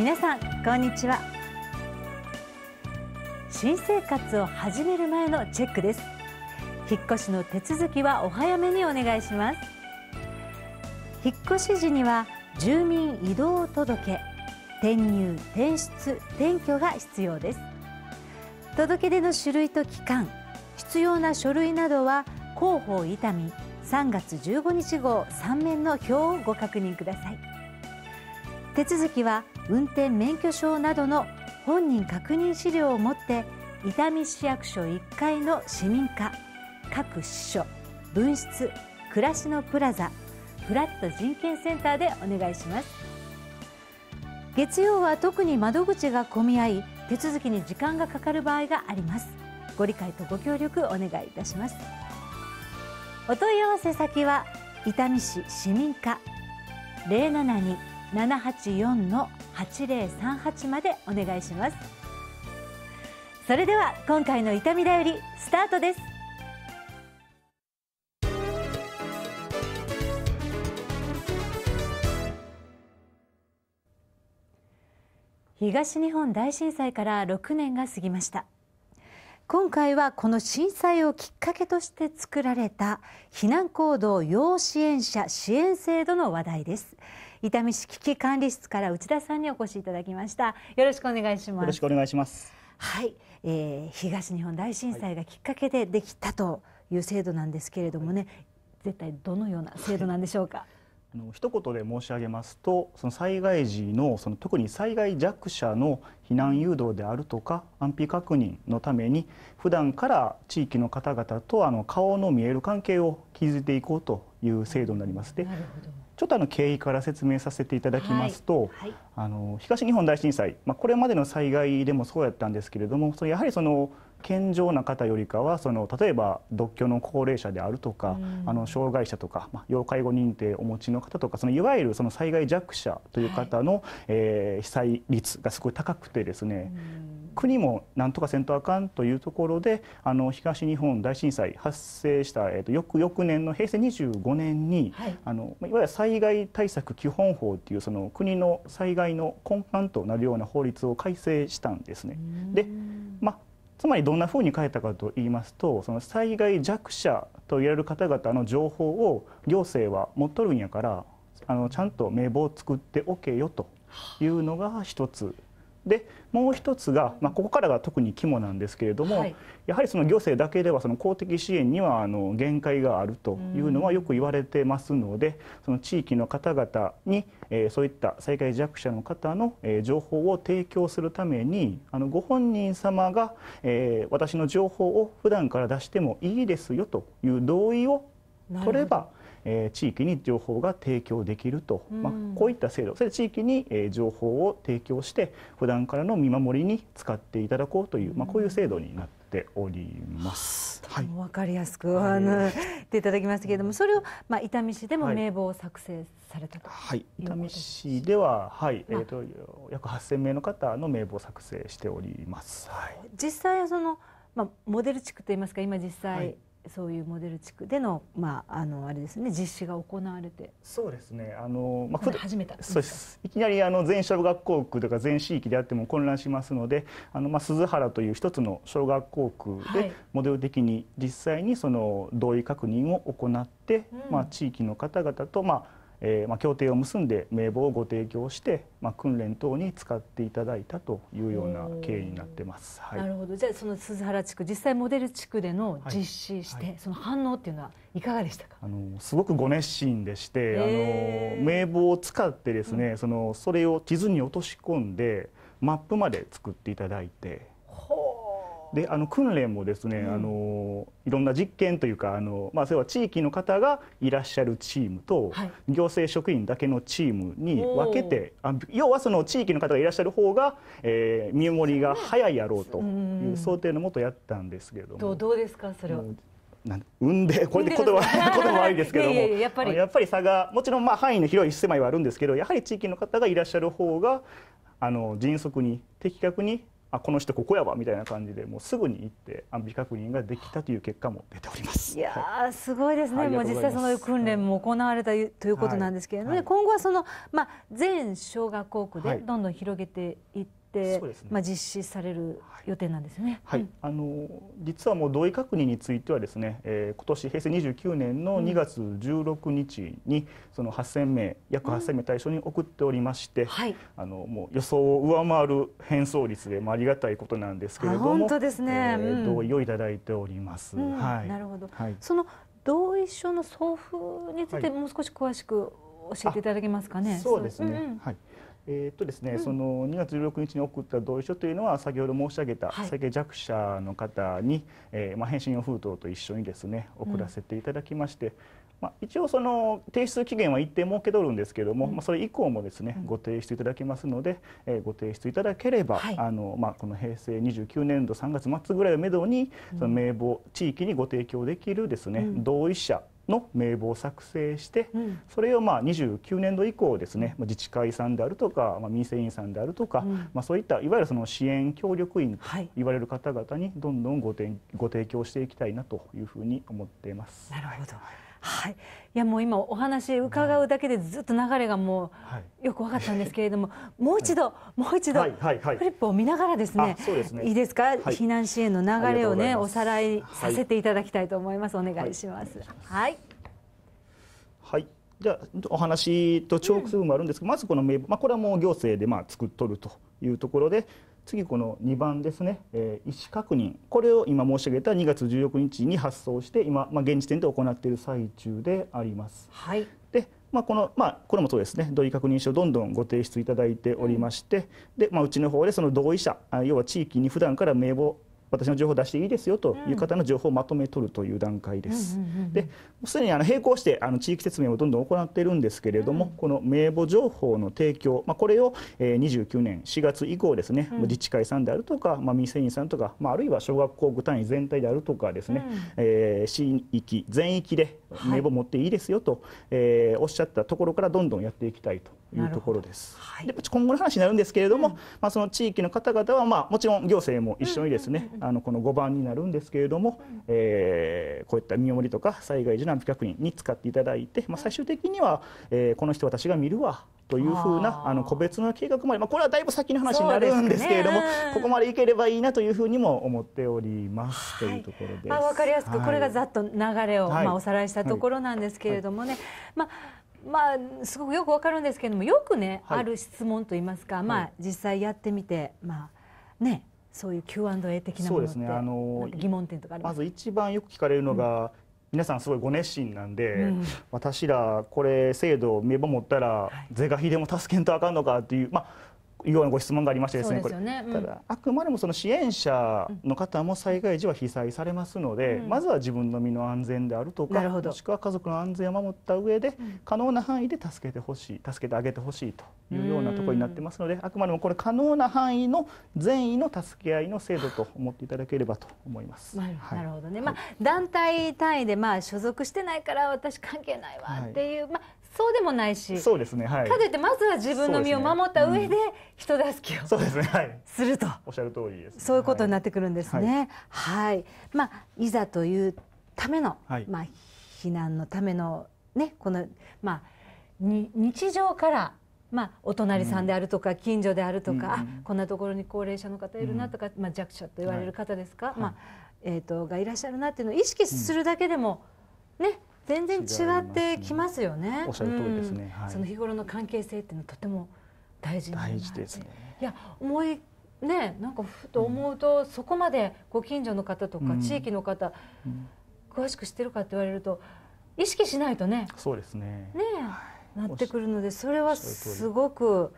皆さんこんにちは新生活を始める前のチェックです引っ越しの手続きはお早めにお願いします引っ越し時には住民移動届転入転出転居が必要です届出の種類と期間必要な書類などは広報伊丹3月15日号3面の表をご確認ください手続きは運転免許証などの本人確認資料を持って伊丹市役所1階の市民課各支所分室暮らしのプラザフラット人権センターでお願いします月曜は特に窓口が混み合い手続きに時間がかかる場合がありますご理解とご協力お願いいたしますお問い合わせ先は伊丹市市民課0 7 2七八四の八零三八までお願いしますそれでは今回の痛みだよりスタートです東日本大震災から六年が過ぎました今回はこの震災をきっかけとして作られた避難行動要支援者支援制度の話題です伊丹市危機管理室から内田さんにお越しいただきましたよろしくお願いしますよろしくお願いしますはい、えー、東日本大震災がきっかけでできたという制度なんですけれどもね、はい、絶対どのような制度なんでしょうか、あの一言で申し上げますとその災害時のその特に災害弱者の避難誘導であるとか安否確認のために普段から地域の方々とあの顔の見える関係を築いていこうという制度になります。でちょっとあの経緯から説明させていただきますと、はいはい、あの東日本大震災、まあ、これまでの災害でもそうやったんですけれどもやはりその健常な方よりかはその例えば独居の高齢者であるとか、うん、あの障害者とか、まあ、要介護認定をお持ちの方とかそのいわゆるその災害弱者という方の、はい、えー、被災率がすごい高くてですね、うん国もなんとかせんとあかんというところであの東日本大震災発生した、えーと、翌々年の平成25年に、はい、あのいわゆる災害対策基本法っていうその国の災害の根幹となるような法律を改正したんですね。で、まあ、つまりどんなふうに変えたかと言いますとその災害弱者と言われる方々の情報を行政は持っとるんやからあのちゃんと名簿を作っておけよというのが一つでもう一つが、まあ、ここからが特に肝なんですけれども、はい、やはりその行政だけではその公的支援にはあの限界があるというのはよく言われてますのでその地域の方々に、えー、そういった災害弱者の方の、えー、情報を提供するためにあのご本人様が、えー、私の情報を普段から出してもいいですよという同意を取ればえー、地域に情報が提供できると、うん、まあ、こういった制度それ地域に、えー、情報を提供して普段からの見守りに使っていただこうという、まあ、こういう制度になっております。はい、分かりやすく、はい、あの、ていただきましたけれどもそれを、まあ、伊丹市でも名簿を作成されたと、はい、伊丹市では、はいえーと、と約8000名の方の名簿を作成しております、はい、実際その、まあ、モデル地区といいますか今実際、はいそういうモデル地区での,、まあ、あのあれですね実施が行われてそうですねあの、まあ、始めた。そうですいきなりあの全小学校区とか全市域であっても混乱しますのであの、まあ、鈴原という一つの小学校区でモデル的に実際にその同意確認を行って、はい、まあ、地域の方々と、まあえー、まあ、協定を結んで名簿をご提供して、まあ、訓練等に使っていただいたというような経緯になってます、はい、なるほどじゃあその鈴原地区実際モデル地区での実施して、はいはい、その反応っていうのはいかがでしたかあのすごくご熱心でして、あの名簿を使ってですね、うん、そのそれを地図に落とし込んでマップまで作っていただいてであの訓練もですね、うん、あのいろんな実験というかあの、まあ、それは地域の方がいらっしゃるチームと、はい、行政職員だけのチームに分けてあ要はその地域の方がいらっしゃる方が、えー、見守りが早いやろうという想定のもとやったんですけども。どうどうですかそれはなん産んでこれで言葉 言葉ないですけどもやっぱり差がもちろんまあ範囲の広い狭いはあるんですけどやはり地域の方がいらっしゃる方があの迅速に的確にあこの人ここやわみたいな感じでもうすぐに行って安否確認ができたという結果も出ておりますいや、すごいですね、もう実際その訓練も行われたということなんですけれども、はい、今後はその、まあ、全小学校区でどんどん広げていって、ね、まあ、実施される予定なんですね、はい、はい、あの実はもう同意確認についてはですね、えー、今年平成29年の2月16日に、その8000名約8000名対象に送っておりまして、うんはい、あのもう予想を上回る返送率で、まあ、ありがたいことなんですけれども本当ですね、えー、同意をいただいております。うん、はい、なるほど、はい、その同意書の送付についてもう少し詳しく教えていただけますかね。そうですね、うん、はいえーとですね、うん、その2月16日に送った同意書というのは先ほど申し上げた最近弱者の方に、えー、まあ、返信用封筒と一緒にですね送らせていただきまして、うん、まあ、一応その提出期限は一定設けとるんですけども、うん、まあ、それ以降もですねご提出いただきますので、えー、ご提出いただければ、はい、あのまあ、この平成29年度3月末ぐらいをめどにその名簿地域にご提供できるですね、同意者の名簿を作成して、うん、それをまあ29年度以降ですね自治会さんであるとか、まあ、民生委員さんであるとか、うん、まあ、そういったいわゆるその支援協力員と言われる方々にどんどんごてご提供していきたいなというふうに思っています。なるほど、はいはい、いやもう今お話伺うだけでずっと流れがもうよく分かったんですけれども、はい、もう一度もう一度、はいはい、フリップを見ながらですね、ね、いいですか、避難支援の流れをねおさらいさせていただきたいと思います、お願いします。はいはいじゃあお話と重複するもあるんですけど、うん、まずこの名簿、まあ、これはもう行政でまあ作っとるというところで、次この2番ですね、えー、意思確認これを今申し上げた2月16日に発送して今、まあ、現時点で行っている最中であります。はい、でまあ、この、まあ、これもそうですね、同意確認書をどんどんご提出いただいておりまして、うん、で、まあ、うちの方でその同意者、要は地域に普段から名簿私の情報出していいですよという方の情報をまとめ取るという段階です。ですでにあの並行してあの地域説明をどんどん行っているんですけれども、うん、この名簿情報の提供、まあ、これを、え29年4月以降ですね、うん、自治会さんであるとか、まあ、民生委員さんとか、まあ、あるいは小学校具単位全体であるとかですね、うん、えー、市域全域で名簿持っていいですよと、はい、えー、おっしゃったところからどんどんやっていきたいというところです。はい、で今後の話になるんですけれども、うん、まあ、その地域の方々は、まあ、もちろん行政も一緒にですね、あのこの5番になるんですけれども、うん、えー、こういった見守りとか災害時難否確認に使っていただいて、まあ、最終的には、えー、この人私が見るわというふうなあの個別の計画まで、まあ、これはだいぶ先の話になるんですけれども、ね、ここまでいければいいなというふうにも思っておりますというところです。はい、あ、分かりやすく、これがざっと流れを、はい、まあ、おさらいしたところなんですけれどもね、はい、まあまあ、すごくよくわかるんですけれどもよくね、はい、ある質問といいますか、はい、まあ、実際やってみて、まあね、そういう Q&A 的なものっね、あの疑問点とかまず一番よく聞かれるのが、うん、皆さんすごいご熱心なんで、うん、私らこれ制度名簿持ったら是が非でも助けんとあかんのかっていうまあいうようなご質問がありましてですね、すねこれ、ただあくまでもその支援者の方も災害時は被災されますので、うん、まずは自分の身の安全であるとか、もしくは家族の安全を守った上で、可能な範囲で助けてほしい、助けてあげてほしいというようなところになってますので、あくまでもこれ可能な範囲の善意の助け合いの制度と思っていただければと思います。はい、なるほどね。まあ、団体単位でまあ所属してないから私関係ないわっていう、はい、まあそうでもないしそうですね、はい、かといってまずは自分の身を守った上で人助けをそうですね、はい、するとおっしゃる通りです、ね、そういうことになってくるんですね、はい、はい、まあいざというための、はい、まあ避難のためのねこのまあに、日常からまあ、お隣さんであるとか、近所であるとか、うん、こんなところに高齢者の方いるなとか、うん、まあ、弱者と言われる方ですか、はい、まあえーと、とがいらっしゃるなっていうのを意識するだけでも、ね全然違ってきますよね。おっしゃる通りですね、はい、その日頃の関係性っていうのはとても大事大事ですね。いや思いねなんかふと思うと、うん、そこまでご近所の方とか地域の方、詳しく知ってるかって言われると意識しないとね。そうですね。ね、はい、なってくるのでそれはすごく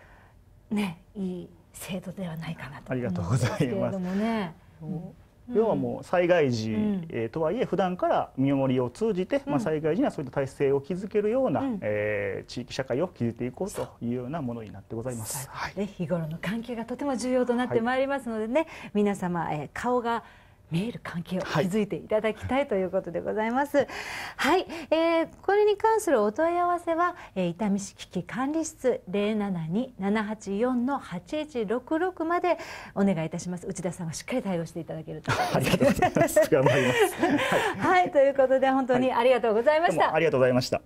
ねいい制度ではないかなと思いますけれどもね。ありがとうございます。うん要はもう災害時、えとはいえ普段から見守りを通じて、ま災害時にはそういった体制を築けるような、え地域社会を築いていこうというようなものになってございます。はい、日頃の関係がとても重要となってまいりますのでね、皆様、え顔が見える関係を築いていただきたいということでございます。はい、はい、えーこれに関するお問い合わせは、えー、伊丹市危機管理室零七二七八四の八一六六までお願いいたします内田さんはしっかり対応していただけるとありがとうございます頑張 りますはい、はい、ということで本当にありがとうございました、はい、ありがとうございました